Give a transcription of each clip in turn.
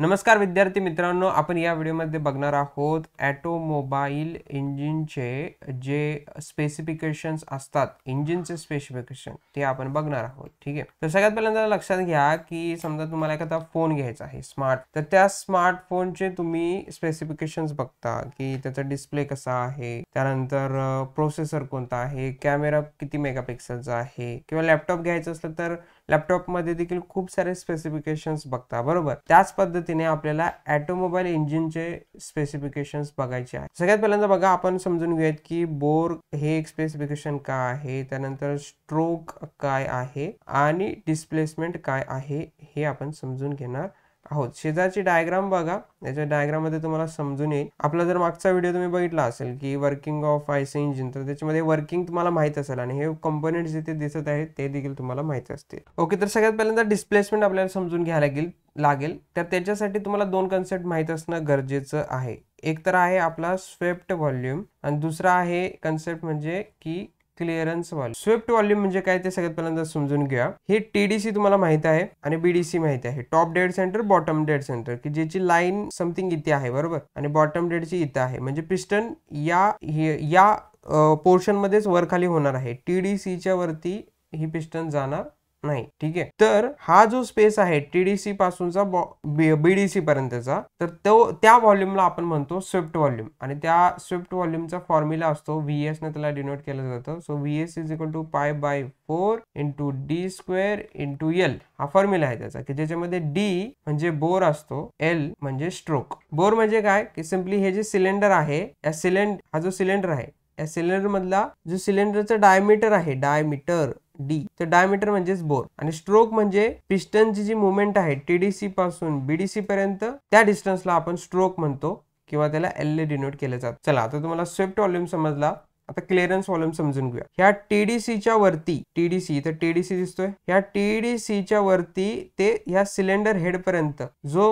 नमस्कार विद्यार्थी मित्रांनो आपण या व्हिडिओमध्ये बघणार आहोत ॲटोमोबाईल इंजिनचे जे स्पेसिफिकेशन्स असतात इंजिनचे स्पेसिफिकेशन ते आपण बघणार आहोत ठीक आहे तर सगळ्यात पहिल्यांदा लक्षात घ्या की समजा तुम्हाला एखादा फोन घ्यायचा आहे स्मार्ट तर त्या स्मार्टफोनचे तुम्ही स्पेसिफिकेशन्स बघता की त्याचा डिस्प्ले कसा आहे त्यानंतर प्रोसेसर कोणता आहे कॅमेरा किती मेगापिक्सलचा आहे किंवा लॅपटॉप घ्यायचं असलं तर लॅपटॉपमध्ये देखील खूप सारे स्पेसिफिकेशन्स बघता बरोबर त्याच पद्धती पद्धतीने आपल्याला ऑटोमोबाईल इंजिनचे स्पेसिफिकेशन बघायचे आहे सगळ्यात पहिल्यांदा बघा आपण समजून घेऊयात की बोर हे एक स्पेसिफिकेशन काय आहे त्यानंतर स्ट्रोक काय आहे आणि डिस्प्लेसमेंट काय आहे हे आपण समजून घेणार आहोत शेजारची डायग्राम बघा याच्या डायग्राम मध्ये तुम्हाला समजून येईल आपला जर मागचा व्हिडिओ तुम्ही बघितला असेल की वर्किंग ऑफ आयसी इंजिन तर त्याच्यामध्ये वर्किंग तुम्हाला माहित असेल आणि हे कंपोनेंट्स जिथे दिसत आहेत ते देखील तुम्हाला माहित असतील ओके तर सगळ्यात पहिल्यांदा डिस्प्लेसमेंट आपल्याला समजून घ्यायला लागेल लागेल तर त्याच्यासाठी तुम्हाला दोन कन्सेप्ट माहीत असणं गरजेचं आहे एक तर आहे आपला स्वेप्ट व्हॉल्यूम आणि दुसरा आहे कन्सेप्ट म्हणजे की क्लिअरन्स व्हॉल्यूम स्वेप्ट व्हॉल्यूम म्हणजे काय ते सगळ्यात पहिल्यांदा समजून घ्या हे टीडीसी तुम्हाला माहित आहे आणि बीडीसी माहित आहे top dead centre bottom dead centre की ज्याची लाईन समथिंग इथे आहे बरोबर आणि बॉटम डेडची इथे आहे म्हणजे पिस्टन या या पोर्शन मध्येच वरखाली होणार आहे टीडीसीच्या वरती ही पिस्टन जाणार नाही ठीक आहे तर हा जो स्पेस आहे टीडीसी पासूनचा बीडीसी पर्यंतचा तर तो त्या व्हॉल्यूमला आपण म्हणतो स्विफ्ट व्हॉल्यूम आणि त्या स्विफ्ट व्हॉल्यूमचा फॉर्म्युला असतो एस ने त्याला डिनोट केलं जातं so S is equal to pi by four into D square into L हा फॉर्म्युला आहे त्याचा की ज्याच्यामध्ये डी म्हणजे बोर असतो एल म्हणजे स्ट्रोक बोर म्हणजे काय की सिम्पली हे जे सिलेंडर आहे या सिलेंडर हा जो सिलेंडर आहे या सिलेंडर मधला जो सिलेंडरचं डायमीटर आहे डायमीटर डी तर डायमीटर म्हणजेच बोर आणि स्ट्रोक म्हणजे पिस्टनची जी मुवमेंट आहे टीडीसी पासून बीडीसी पर्यंत त्या डिस्टन्सला आपण स्ट्रोक म्हणतो किंवा त्याला एल ए डिनोट केलं जातं चला आता तुम्हाला स्विफ्ट व्हॉल्यूम समजला आता क्लिअरन्स व्हॉल्यूम समजून घेऊया ह्या टीडीसीच्या वरती टीडीसी तर टीडीसी दिसतोय ह्या टीडीसीच्या वरती ते ह्या सिलेंडर हेड पर्यंत जो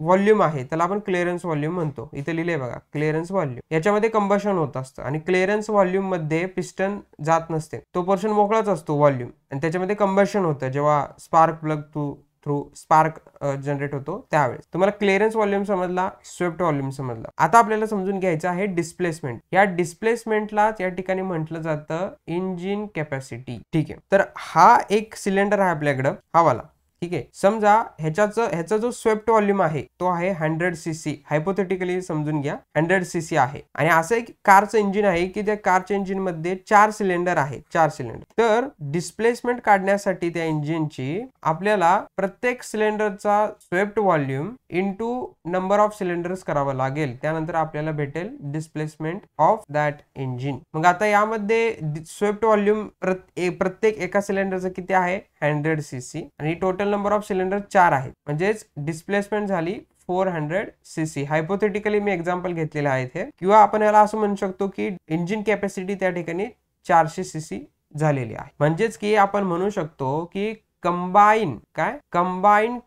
व्हॉल्यूम आहे त्याला आपण क्लिअरन्स व्हॉल्यूम म्हणतो इथे लिहिले बघा क्लिअरन्स व्हॉल्यूम याच्यामध्ये कंबशन होत असतं आणि क्लिअरन्स व्हॉल्यूम मध्ये पिस्टन जात नसते तो पोर्शन मोकळाच असतो व्हॉल्यूम आणि त्याच्यामध्ये कंबशन होतं जेव्हा spark plug to through spark generate होतो त्यावेळेस तुम्हाला क्लिअरन्स व्हॉल्यूम समजला स्विफ्ट व्हॉल्यूम समजला आता आपल्याला समजून घ्यायचं आहे डिस्प्लेसमेंट या डिस्प्लेसमेंटला या ठिकाणी म्हटलं जातं इंजिन कॅपॅसिटी ठीक आहे तर हा एक सिलेंडर आहे आपल्याकडं हवाला ठीक आहे समजा ह्याच्या ह्याचा जो स्वेप्ट व्हॉल्यूम आहे तो आहे हंड्रेड सी सी हायपोथेटिकली समजून घ्या हंड्रेड सी सी आहे आणि असं एक कारचं इंजिन आहे की त्या कारच्या इंजिन मध्ये चार सिलेंडर आहे चार सिलेंडर तर डिस्प्लेसमेंट काढण्यासाठी त्या इंजिनची आपल्याला प्रत्येक सिलेंडरचा swept volume into number of cylinders करावा लागेल त्यानंतर आपल्याला भेटेल डिस्प्लेसमेंट ऑफ दॅट इंजिन मग आता यामध्ये स्वेप्ट व्हॉल्यूम प्रत्येक एका सिलेंडरचं किती आहे हंड्रेड सी सी आणि टोटल नंबर ऑफ सिलेंडर चार आहेत म्हणजेच डिस्प्लेसमेंट झाली four hundred C C hypothetically मी एक्झाम्पल घेतलेला आहे इथे किंवा आपण याला असं म्हणू शकतो की इंजिन कॅपॅसिटी त्या ठिकाणी चारशे सी सी झालेली आहे म्हणजेच की आपण म्हणू शकतो की कंबाईन काय combine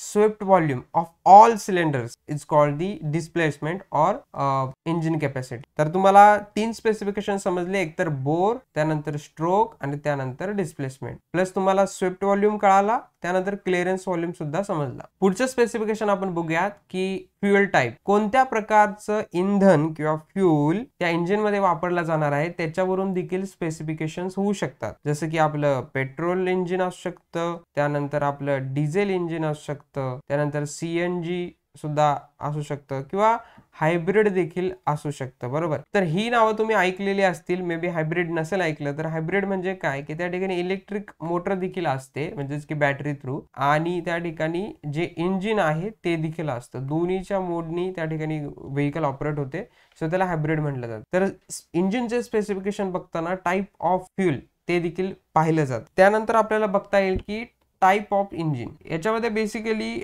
swift volume of all cylinders is called the displacement or engine capacity तर तुम्हाला तीन स्पेसिफिकेशन समजले एकतर बोर त्यानंतर स्ट्रोक आणि त्यानंतर डिस्प्लेसमेंट प्लस तुम्हाला स्विफ्ट व्हॉल्यूम कळाला त्यानंतर क्लिअरन्स व्हॉल्यूम सुद्धा समजला पुढचं स्पेसिफिकेशन आपण बघूयात की फ्युएल टाईप कोणत्या प्रकारचं इंधन किंवा फ्युल त्या इंजिन मध्ये वापरला जाणार आहे त्याच्यावरून देखील स्पेसिफिकेशन होऊ शकतात जसं की आपलं पेट्रोल इंजिन असू शकतं त्यानंतर आपलं डिझेल इंजिन असू शकतं त्यानंतर सीएन पुंजी सुद्धा असू शकतं किंवा हायब्रिड देखील असू शकतं बरोबर तर ही नावं तुम्ही ऐकलेली असतील मे बी हायब्रिड नसेल ऐकलं तर हायब्रिड म्हणजे काय की त्या ठिकाणी इलेक्ट्रिक मोटर देखील असते म्हणजेच की बॅटरी थ्रू आणि त्या ठिकाणी जे इंजिन आहे ते देखील असतं दोन्हीच्या मोडनी त्या ठिकाणी व्हेकल ऑपरेट होते सो त्याला हायब्रिड म्हटलं जातं तर इंजिनचे स्पेसिफिकेशन बघताना टाईप ऑफ फ्युल ते देखील पाहिलं जातं त्यानंतर आपल्याला बघता येईल की टाईप ऑफ इंजिन याच्यामध्ये बेसिकली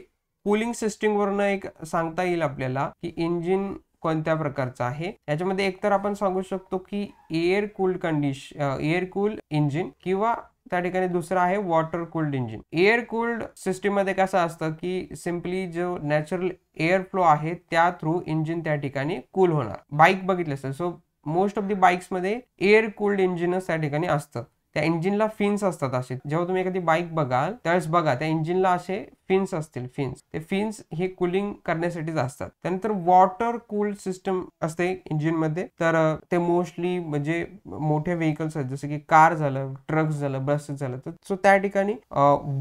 कुलिंग सिस्टीमवरनं एक सांगता येईल आपल्याला की इंजिन कोणत्या प्रकारचं आहे याच्यामध्ये एकतर आपण सांगू शकतो की air cooled condition air cool engine किंवा त्या ठिकाणी दुसरं आहे water cooled engine air cooled system कसं असतं की सिम्पली जो नॅचरल एअर फ्लो आहे त्या थ्रू इंजिन त्या ठिकाणी कूल होणार बाईक बघितलं असतं so most of the bikes मध्ये एअर कूल्ड इंजिनच त्या ठिकाणी असतं त्या इंजिनला फिन्स असतात असे जेव्हा तुम्ही एखादी बाईक बघाल त्यावेळेस बघा त्या इंजिनला असे फिन्स असतील फिन्स ते फिन्स हे कुलिंग करण्यासाठीच असतात त्यानंतर वॉटर कूल सिस्टम असते इंजिन मध्ये तर ते मोस्टली म्हणजे मोठे व्हेकल्स आहेत जसं की कार झालं ट्रक्स झालं बसेस झालं तर सो त्या ठिकाणी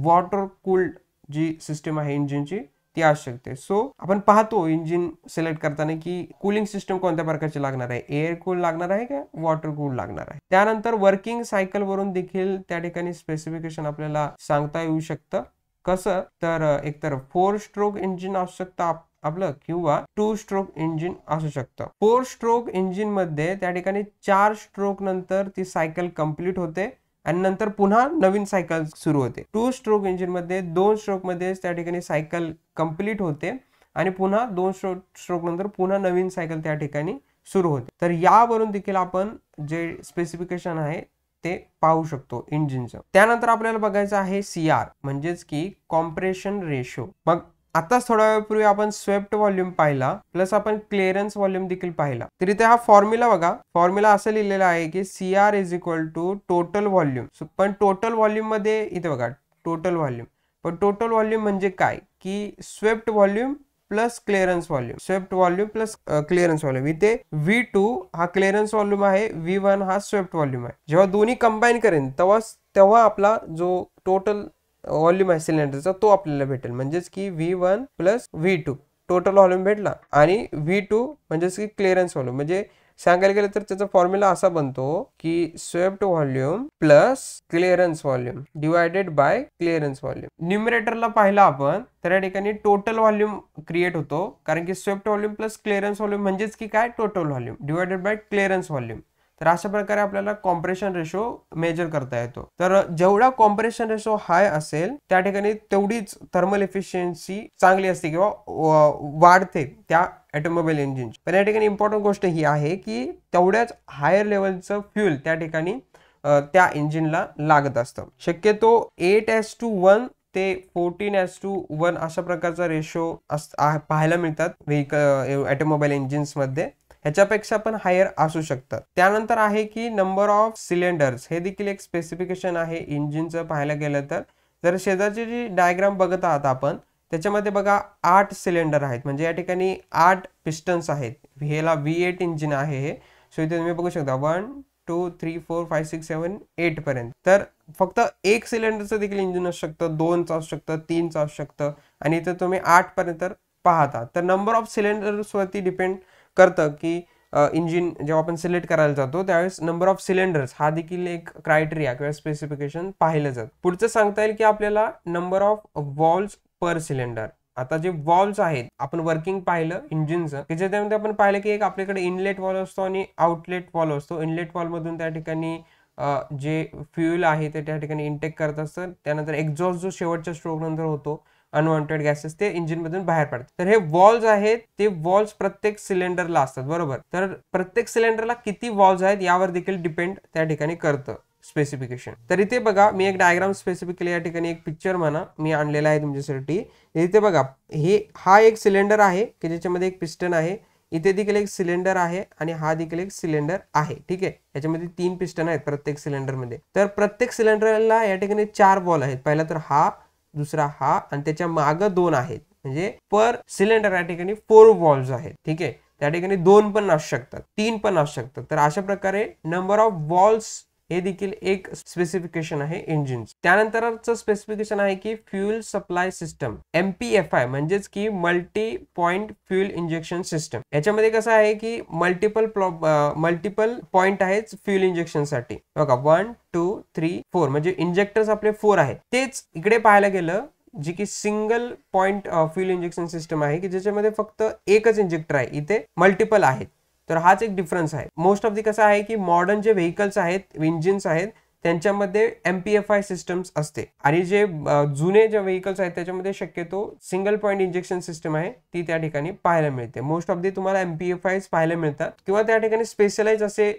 वॉटर कूल्ड जी सिस्टम आहे इंजिनची ती शकते सो आपण पाहतो इंजिन सिलेक्ट करताना की कुलिंग सिस्टम कोणत्या प्रकारची लागणार आहे एअर कूल लागणार आहे का वॉटर कूल लागणार आहे त्यानंतर वर्किंग सायकल वरून देखील त्या ठिकाणी स्पेसिफिकेशन आपल्याला सांगता येऊ शकतं कसं तर एकतर फोर स्ट्रोक इंजिन असू शकतं आपलं किंवा टू स्ट्रोक इंजिन असू शकतं फोर स्ट्रोक इंजिन मध्ये त्या ठिकाणी चार स्ट्रोक नंतर ती सायकल कम्प्लीट होते आणि नंतर पुन्हा नवीन सायकल सुरू होते टू स्ट्रोक इंजिनमध्ये दोन स्ट्रोकमध्येच त्या ठिकाणी सायकल कम्प्लीट होते आणि पुन्हा दोन स्ट्रोक स्ट्रोक नंतर पुन्हा नवीन सायकल त्या ठिकाणी सुरू होते तर यावरून देखील आपण जे स्पेसिफिकेशन आहे ते पाहू शकतो इंजिनचं त्यानंतर आपल्याला बघायचं आहे सी आर म्हणजेच की कॉम्प्रेशन रेशो मग आताच थोड्या वेळापूर्वी आपण स्वेप्ट व्हॉल्यूम पाहिला प्लस आपण क्लिअरन्स व्हॉल्यूम देखील पाहिला तर इथे हा फॉर्म्युला बघा फॉर्म्युला असं लिहिलेला आहे की C R is equal to total volume पण टोटल व्हॉल्यूम मध्ये इथे बघा टोटल व्हॉल्यूम पण टोटल व्हॉल्यूम म्हणजे काय की swept volume plus clearance volume swept volume plus clearance volume इथे व्ही टू हा क्लिअरन्स व्हॉल्यूम आहे व्ही वन हा स्वेप्ट व्हॉल्यूम आहे जेव्हा दोन्ही कंबाईन करेन तेव्हा तेव्हा आपला जो टोटल व्हॉल्यूम आहे सिलेंडरचा तो आपल्याला भेटेल म्हणजेच की V one plus V two total volume भेटला आणि व्ही टू म्हणजेच की क्लिअरन्स व्हॉल्यूम म्हणजे सांगायला गेलं तर त्याचा फॉर्म्युला असा बनतो की swept volume plus clearance volume divided by clearance volume न्युमिरेटरला पाहिलं आपण तर या ठिकाणी टोटल व्हॉल्यूम क्रिएट होतो कारण की swept volume plus clearance volume म्हणजेच की काय total volume divided by clearance volume तर अशा प्रकारे आपल्याला कॉम्प्रेशन रेशो मेजर करता येतो तर जेवढा कॉम्प्रेशन रेशो हाय असेल त्या ठिकाणी तेवढीच थर्मल इफिशियन्सी चांगली असते किंवा वाढते त्या ऑटोमोबाईल इंजिनची पण या ठिकाणी इम्पॉर्टंट गोष्ट ही आहे की तेवढ्याच हायर लेवलचं फ्यूल त्या ठिकाणी त्या इंजिनला लागत असतं शक्यतो एट एस टू वन ते फोर्टीन एस टू वन अशा प्रकारचा रेशो पाहायला मिळतात व्हेकल ऑटोमोबाईल इंजिन्समध्ये ह्याच्यापेक्षा पण हायर असू शकतात त्यानंतर आहे की नंबर ऑफ सिलेंडर्स हे देखील एक स्पेसिफिकेशन आहे इंजिनचं पाहायला गेलं तर जर शेजारची जी डायग्राम बघत आहात आपण त्याच्यामध्ये बघा आठ सिलेंडर आहेत म्हणजे या ठिकाणी आठ पिस्टन्स आहेत हेला व्ही एट इंजिन आहे हे सो इथे तुम्ही बघू शकता one two three four five six seven eight पर्यंत तर फक्त एक सिलेंडरचं देखील इंजिन असू शकतं दोनचं असू शकतं तीनचं असू शकतं आणि इथं तुम्ही पर्यंत पाहता तर नंबर ऑफ सिलेंडर्सवरती डिपेंड करतं की इंजिन जेव्हा आपण सिलेक्ट करायला जातो त्यावेळेस नंबर ऑफ सिलेंडर्स हा देखील एक क्रायटेरिया किंवा स्पेसिफिकेशन पाहिलं जातं पुढचं सांगता येईल की आपल्याला number of valves per cylinder आता जे वॉल्स आहेत आपण वर्किंग पाहिलं इंजिनचं की ज्याच्यामध्ये आपण पाहिलं की एक आपल्याकडे इनलेट वॉल असतो आणि आउटलेट वॉल असतो इनलेट वॉलमधून त्या ठिकाणी जे फ्युल आहे ते त्या ठिकाणी इंटेक करत असतं त्यानंतर एक्झॉस्ट जो शेवटच्या स्ट्रोक नंतर होतो अनवॉन्टेड गॅसेस ते मधून बाहेर पडतात तर हे वॉल्स आहेत ते वॉल्स प्रत्येक सिलेंडरला असतात बरोबर तर प्रत्येक सिलेंडरला किती वॉल्स आहेत यावर देखील डिपेंड त्या ठिकाणी करतं स्पेसिफिकेशन तर इथे बघा मी एक डायग्राम स्पेसिफिकली या ठिकाणी एक पिक्चर म्हणा मी आणलेला आहे तुमच्यासाठी इथे बघा हे हा एक सिलेंडर आहे की ज्याच्यामध्ये एक पिस्टन आहे इथे देखील एक सिलेंडर आहे आणि हा देखील एक सिलेंडर आहे ठीक आहे याच्यामध्ये तीन पिस्टन आहेत प्रत्येक सिलेंडरमध्ये तर प्रत्येक सिलेंडरला या ठिकाणी चार बॉल आहेत पहिला तर हा दुसरा हा आणि त्याच्या मागं दोन आहेत म्हणजे पर सिलेंडर या ठिकाणी फोर वॉल्व्स आहेत ठीक आहे त्या ठिकाणी दोन पण असू शकतात तीन पण असू शकतात तर अशा प्रकारे नंबर ऑफ वॉल्स हे देखील एक स्पेसिफिकेशन आहे इंजिन त्यानंतरच स्पेसिफिकेशन आहे की fuel supply system M P F I म्हणजेच की multi point fuel injection system याच्यामध्ये कसं आहे की मल्टिपल मल्टिपल पॉइंट आहेच फ्युल इंजेक्शन साठी बघा वन टू थ्री फोर म्हणजे इंजेक्टर्स आपले फोर आहेत तेच इकडे पाहायला गेलं जी की single point fuel injection system आहे की ज्याच्यामध्ये फक्त एकच इंजेक्टर आहे इथे मल्टिपल आहेत तर हाच एक डिफरन्स आहे मोस्ट ऑफ दी कसं आहे की मॉडर्न जे व्हेकल्स आहेत इंजिन्स आहेत त्यांच्यामध्ये M P F I systems असते आणि जे जुने जे व्हेकल्स आहेत त्याच्यामध्ये शक्यतो सिंगल पॉईंट इंजेक्शन सिस्टम आहे ती त्या ठिकाणी पाहायला मिळते मोस्ट ऑफ दी तुम्हाला एम पी एफ आय पाहायला मिळतात किंवा त्या ठिकाणी स्पेशलाइज असे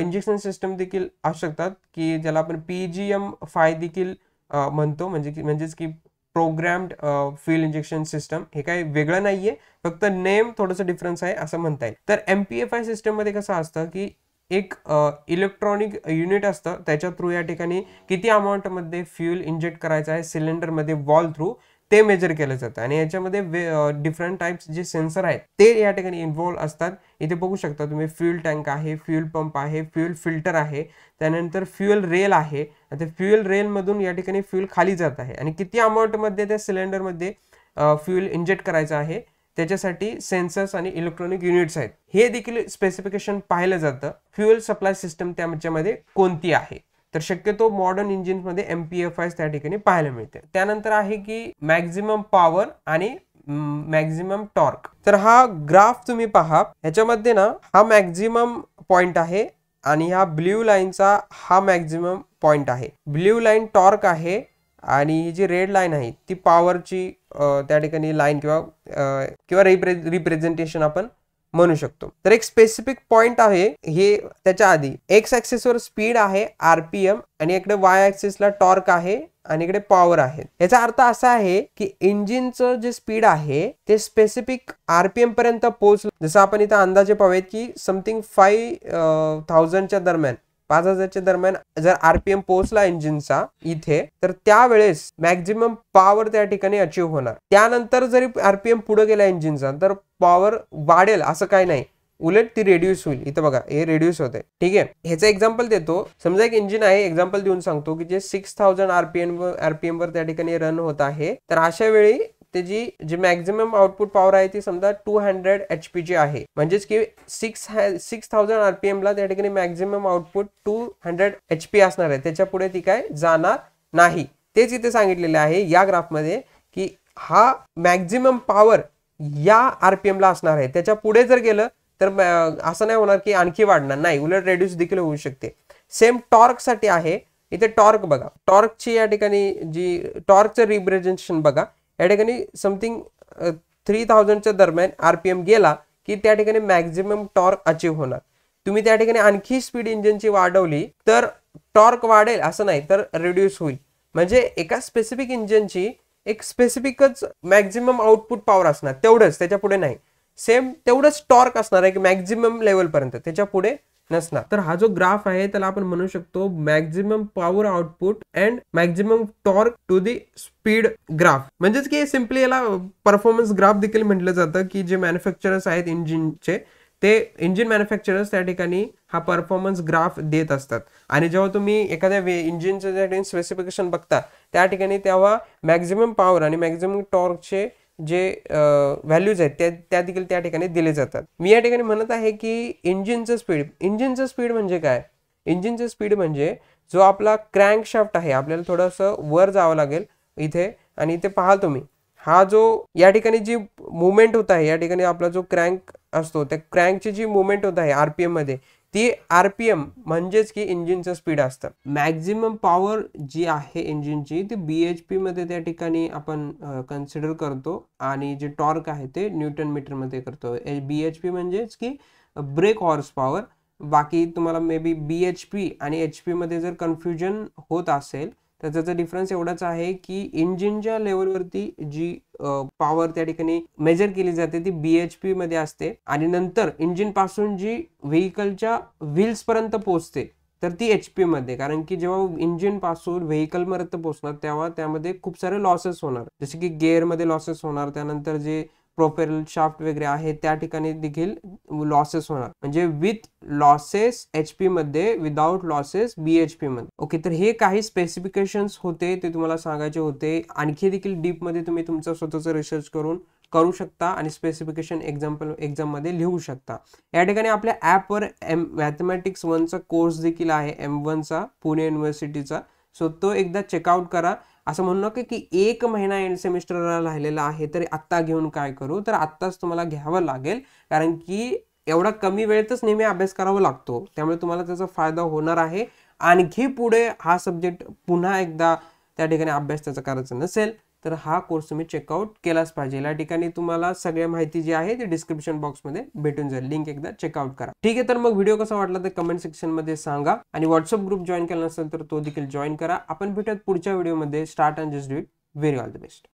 इंजेक्शन सिस्टम देखील असू शकतात की ज्याला आपण पी जी एम फाय देखील म्हणतो म्हणजे की म्हणजेच की प्रोग्रॅम्ड फ्युल इंजेक्शन सिस्टम हे काही वेगळं नाहीये फक्त नेम थोडंसं डिफरन्स आहे असं म्हणता येईल तर एम पी एफ आय सिस्टममध्ये कसं असतं की एक इलेक्ट्रॉनिक युनिट असतं त्याच्या थ्रू या ठिकाणी किती अमाऊंटमध्ये फ्यूल इंजेक्ट करायचं आहे सिलेंडरमध्ये वॉल थ्रू ते मेजर केलं जातं आणि याच्यामध्ये वे डिफरंट टाईप्स जे सेन्सर आहेत ते या ठिकाणी इन्व्हॉल्व असतात इथे बघू शकता तुम्ही फ्युल टँक आहे फ्युल पंप आहे फ्युएल फिल्टर आहे त्यानंतर फ्युएल रेल आहे त्या फ्युएल रेलमधून या ठिकाणी फ्युल खाली जात आहे आणि किती अमाऊंटमध्ये त्या सिलेंडरमध्ये फ्युएल इंजेक्ट करायचं आहे त्याच्यासाठी सेन्सर्स आणि इलेक्ट्रॉनिक युनिट्स आहेत हे देखील स्पेसिफिकेशन पाहिलं जातं फ्युएल सप्लाय सिस्टम त्याच्यामध्ये कोणती आहे तर शक्यतो मॉडर्न इंजिन्समध्ये एम पी एफ आयस त्या ठिकाणी पाहायला मिळते त्यानंतर आहे की मॅक्झिमम पॉवर आणि मॅक्झिमम टॉर्क तर हा ग्राफ तुम्ही पहा ह्याच्यामध्ये ना हा मॅक्झिमम पॉइंट आहे आणि हा ब्ल्यू लाईनचा हा मॅक्झिमम पॉइंट आहे ब्ल्यू लाईन टॉर्क आहे आणि ही जी रेड लाईन आहे ती पॉवरची त्या ठिकाणी लाईन किंवा किंवा रिप्रे रिप्रेझेंटेशन आपण म्हणू शकतो तर एक स्पेसिफिक पॉइंट आहे हे त्याच्या आधी एक्स वर स्पीड आहे आरपीएम आणि इकडे वाय ऍक्सेसला टॉर्क आहे आणि इकडे पॉवर आहे याचा अर्थ असा आहे की इंजिनचं जे स्पीड आहे ते स्पेसिफिक आरपीएम पर्यंत पोहोचलं जसं आपण इथं अंदाजे पाहूयात की समथिंग फाईव्ह थाउजंडच्या दरम्यान पाच हजारच्या दरम्यान जर आरपीएम पोहोचला इंजिनचा इथे तर त्यावेळेस मॅक्झिमम पॉवर त्या ठिकाणी अचीव्ह होणार त्यानंतर जरी आरपीएम पुढे गेला इंजिनचा तर पॉवर वाढेल असं काही नाही उलट ती रेड्यूस होईल इथं बघा हे रेड्यूस होते ठीक आहे ह्याचं एक्झाम्पल देतो समजा एक इंजिन आहे एक्झाम्पल देऊन सांगतो की जे सिक्स थाउजंड आरपीएम आरपीएम वर त्या ठिकाणी रन होत आहे तर अशा वेळी त्याची जी मॅक्झिमम आउटपुट पॉवर आहे ती समजा टू हंड्रेड एच जी आहे म्हणजेच की सिक्स सिक्स थाउजंड ला त्या ठिकाणी maximum output two hundred H P असणार आहे त्याच्या पुढे ती काय जाणार नाही तेच इथे सांगितलेले आहे या ग्राफमध्ये की हा मॅक्झिमम पॉवर या ला असणार आहे त्याच्या पुढे जर गेलं तर असं नाही होणार की आणखी वाढणार नाही उलट रेड्यूस देखील होऊ शकते सेम टॉर्क साठी आहे इथे टॉर्क बघा टॉर्कची या ठिकाणी जी टॉर्कचं रिप्रेझेंटेशन बघा या ठिकाणी समथिंग थ्री थाउजंडच्या दरम्यान आर पी एम गेला की त्या ठिकाणी मॅक्झिमम टॉर्क अचीव्ह होणार तुम्ही त्या ठिकाणी आणखी स्पीड इंजिनची वाढवली तर टॉर्क वाढेल असं नाही तर रिड्यूस होईल म्हणजे एका स्पेसिफिक इंजिनची एक स्पेसिफिकच मॅक्झिमम आउटपुट पॉवर असणार तेवढंच त्याच्या पुढे नाही सेम तेवढंच टॉर्क असणार आहे की मॅक्झिमम लेवलपर्यंत त्याच्या पुढे नसला तर हा जो ग्राफ आहे त्याला आपण म्हणू शकतो maximum power output and maximum torque to the speed graph म्हणजेच की सिम्पली याला परफॉर्मन्स ग्राफ देखील म्हटलं जातं की जे मॅन्युफॅक्चरर्स आहेत इंजिनचे ते इंजिन मॅन्युफॅक्चरर्स त्या ठिकाणी हा परफॉर्मन्स ग्राफ देत असतात आणि जेव्हा तुम्ही एखाद्या वे इंजिनचं ज्या ठिकाणी स्पेसिफिकेशन बघता त्या ठिकाणी तेव्हा मॅक्झिमम पॉवर आणि मॅक्झिमम टॉर्कचे जे व्हॅल्यूज आहेत त्या त्या देखील त्या ठिकाणी दिले जातात मी या ठिकाणी म्हणत आहे की इंजिनचं स्पीड इंजिनचं स्पीड म्हणजे काय इंजिनचं स्पीड म्हणजे जो आपला क्रँकशाफ्ट आहे आपल्याला थोडंसं वर जावं लागेल इथे आणि इथे पाहाल तुम्ही हा जो या ठिकाणी जी मुवमेंट होत आहे या ठिकाणी आपला जो क्रँक असतो त्या क्रँकची जी मुवमेंट होत आहे आर पी एममध्ये ती आर पी एम म्हणजेच की इंजिनचं स्पीड असतं मॅक्झिमम पॉवर जी आहे इंजिनची ती बी एच पीमध्ये त्या ठिकाणी आपण कन्सिडर करतो आणि जे टॉर्क आहे ते न्यूटन मीटरमध्ये करतो बी एच पी म्हणजेच की ब्रेक हॉर्स पॉवर बाकी तुम्हाला maybe B H P आणि एच पीमध्ये जर कन्फ्युजन होत असेल तर त्याचा डिफरन्स एवढाच आहे की इंजिनच्या लेवलवरती जी पॉवर त्या ठिकाणी मेजर केली जाते ती बी एच पी मध्ये असते आणि नंतर इंजिन पासून जी व्हेकलच्या व्हील्स पर्यंत पोहोचते तर ती एच पी मध्ये कारण की जेव्हा इंजिन पासून व्हेकल पर्यंत पोहोचणार तेव्हा त्यामध्ये खूप सारे लॉसेस होणार जसे की मध्ये लॉसेस होणार त्यानंतर जे प्रोपेरल शाफ्ट वगैरे आहे त्या ठिकाणी देखील लॉसेस होणार म्हणजे विथ लॉसेस एच मध्ये without losses B H P मध्ये ओके तर हे काही स्पेसिफिकेशन्स होते ते तुम्हाला सांगायचे होते आणखी देखील डीपमध्ये तुम्ही तुमचं स्वतःचा रिसर्च करून करू शकता आणि स्पेसिफिकेशन एक्झाम्पल मध्ये लिहू शकता या ठिकाणी आपल्या ॲपवर एम मॅथमॅटिक्स वनचा कोर्स देखील आहे एम वनचा पुणे युनिव्हर्सिटीचा सो तो एकदा चेकआउट करा असं म्हणू नका की एक महिना एंड सेमिस्टरला राहिलेला आहे तरी आत्ता घेऊन काय करू तर आत्ताच तुम्हाला घ्यावं लागेल कारण की एवढा कमी वेळेतच नेहमी अभ्यास करावा लागतो त्यामुळे तुम्हाला त्याचा फायदा होणार आहे आणखी पुढे हा सब्जेक्ट पुन्हा एकदा त्या ठिकाणी अभ्यास त्याचा करायचा नसेल तर हा कोर्स तुम्ही चेकआउट केलाच पाहिजे या ठिकाणी तुम्हाला सगळ्या माहिती जी आहे ती डिस्क्रिप्शन बॉक्समध्ये भेटून जाईल लिंक एकदा चेकआउट करा ठीक आहे तर मग व्हिडिओ कसा वाटला तर कमेंट सेक्शनमध्ये सांगा आणि व्हॉट्सअप ग्रुप जॉईन केला नसेल तर तो देखील जॉईन करा आपण भेटत पुढच्या व्हिडिओमध्ये start and just do it very all the best